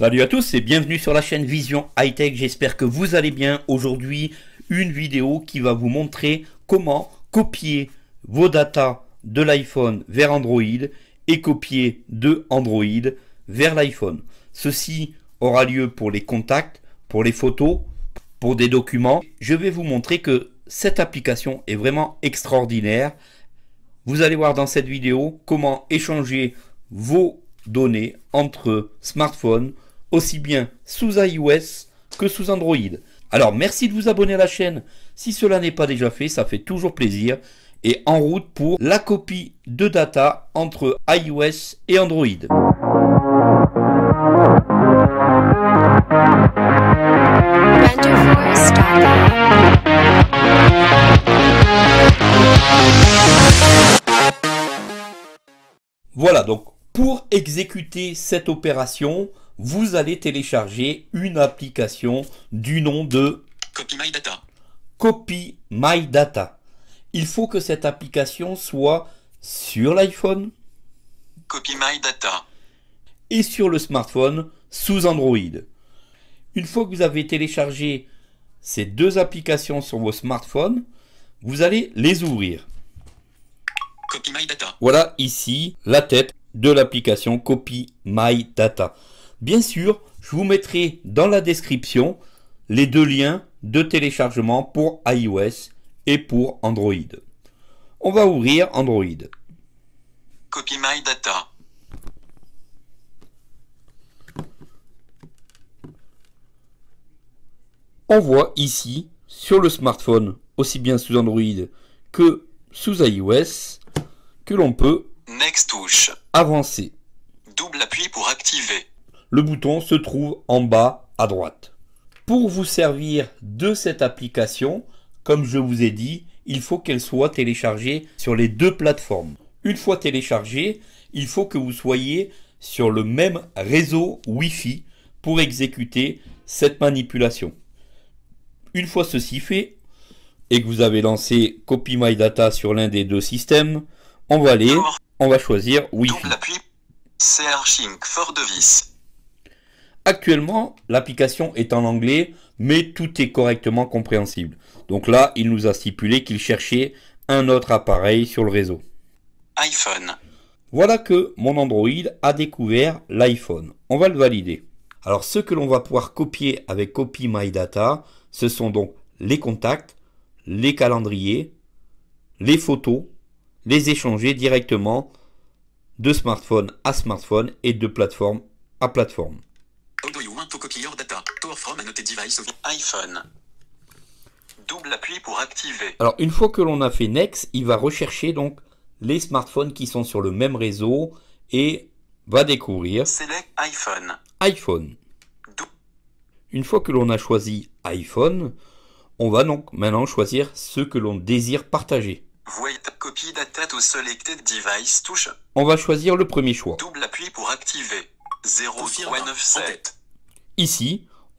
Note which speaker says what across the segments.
Speaker 1: Salut à tous et bienvenue sur la chaîne Vision Hightech. J'espère que vous allez bien. Aujourd'hui, une vidéo qui va vous montrer comment copier vos datas de l'iPhone vers Android et copier de Android vers l'iPhone. Ceci aura lieu pour les contacts, pour les photos, pour des documents. Je vais vous montrer que cette application est vraiment extraordinaire. Vous allez voir dans cette vidéo comment échanger vos données entre smartphones aussi bien sous iOS que sous Android. Alors merci de vous abonner à la chaîne si cela n'est pas déjà fait, ça fait toujours plaisir. Et en route pour la copie de data entre iOS et Android. Voilà, donc pour exécuter cette opération, vous allez télécharger une application du nom de Copy My Data. Il faut que cette application soit sur l'iPhone. Et sur le smartphone sous Android. Une fois que vous avez téléchargé ces deux applications sur vos smartphones, vous allez les ouvrir. Voilà ici la tête de l'application Copy My Data. Bien sûr, je vous mettrai dans la description les deux liens de téléchargement pour iOS et pour Android. On va ouvrir Android. Copy my data. On voit ici sur le smartphone, aussi bien sous Android que sous iOS, que l'on peut Next avancer. Double appui pour activer. Le bouton se trouve en bas à droite. Pour vous servir de cette application, comme je vous ai dit, il faut qu'elle soit téléchargée sur les deux plateformes. Une fois téléchargée, il faut que vous soyez sur le même réseau Wi-Fi pour exécuter cette manipulation. Une fois ceci fait et que vous avez lancé Copy My Data sur l'un des deux systèmes, on va aller, on va choisir Wi-Fi. Actuellement, l'application est en anglais, mais tout est correctement compréhensible. Donc là, il nous a stipulé qu'il cherchait un autre appareil sur le réseau. iPhone. Voilà que mon Android a découvert l'iPhone. On va le valider. Alors ce que l'on va pouvoir copier avec Copy My Data, ce sont donc les contacts, les calendriers, les photos, les échanger directement de smartphone à smartphone et de plateforme à plateforme iPhone. Double appui pour activer. Alors une fois que l'on a fait Next, il va rechercher donc les smartphones qui sont sur le même réseau et va découvrir
Speaker 2: Select iPhone.
Speaker 1: iPhone. une fois que l'on a choisi iPhone, on va donc maintenant choisir ce que l'on désire partager.
Speaker 2: device touche.
Speaker 1: On va choisir le premier choix.
Speaker 2: Double appui pour activer. Ici,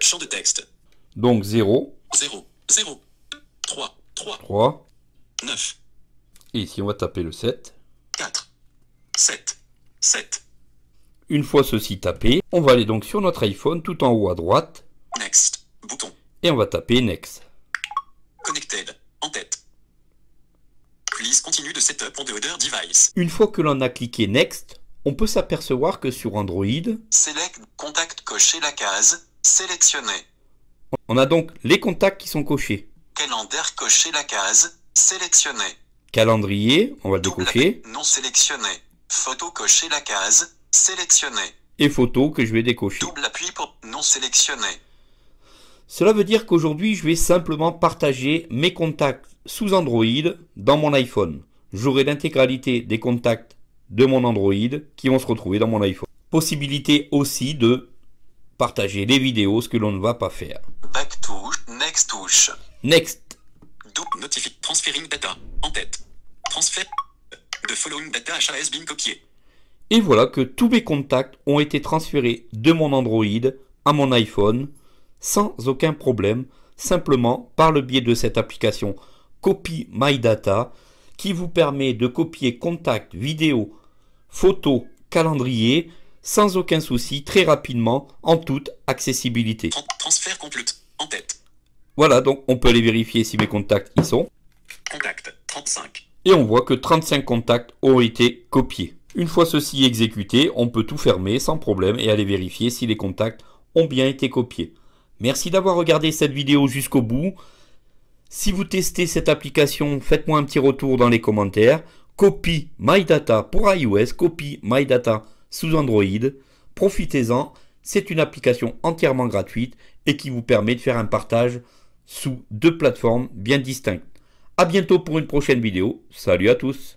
Speaker 2: Champ de texte.
Speaker 1: Donc 0.
Speaker 2: 0. 0. 3. 3. 3. 9.
Speaker 1: Et ici, on va taper le 7. 4. 7. 7. Une fois ceci tapé, on va aller donc sur notre iPhone tout en haut à droite. Next. Bouton. Et on va taper Next. Connected. En
Speaker 2: tête. Please continue de setup on the device.
Speaker 1: Une fois que l'on a cliqué Next, on peut s'apercevoir que sur Android,
Speaker 2: Select Contact cocher la case Sélectionner.
Speaker 1: On a donc les contacts qui sont cochés.
Speaker 2: Calendaire la case. Sélectionner.
Speaker 1: Calendrier, on va le décocher.
Speaker 2: Non sélectionné. Photo cocher la case. Sélectionner.
Speaker 1: Et photo que je vais décocher. Double
Speaker 2: appui pour non sélectionner
Speaker 1: Cela veut dire qu'aujourd'hui, je vais simplement partager mes contacts sous Android dans mon iPhone. J'aurai l'intégralité des contacts de mon Android qui vont se retrouver dans mon iPhone. Possibilité aussi de partager les vidéos, ce que l'on ne va pas faire.
Speaker 2: Back touche, next touche. Next. Do transferring data en tête. Euh, de following data copié.
Speaker 1: Et voilà que tous mes contacts ont été transférés de mon Android à mon iPhone sans aucun problème, simplement par le biais de cette application Copy My Data qui vous permet de copier contacts, vidéos, photos, calendriers sans aucun souci, très rapidement, en toute accessibilité.
Speaker 2: Transfert en tête.
Speaker 1: Voilà, donc on peut aller vérifier si mes contacts y sont. Contact 35. Et on voit que 35 contacts ont été copiés. Une fois ceci exécuté, on peut tout fermer sans problème et aller vérifier si les contacts ont bien été copiés. Merci d'avoir regardé cette vidéo jusqu'au bout. Si vous testez cette application, faites-moi un petit retour dans les commentaires. Copie data pour iOS, copie data sous Android. Profitez-en, c'est une application entièrement gratuite et qui vous permet de faire un partage sous deux plateformes bien distinctes. A bientôt pour une prochaine vidéo. Salut à tous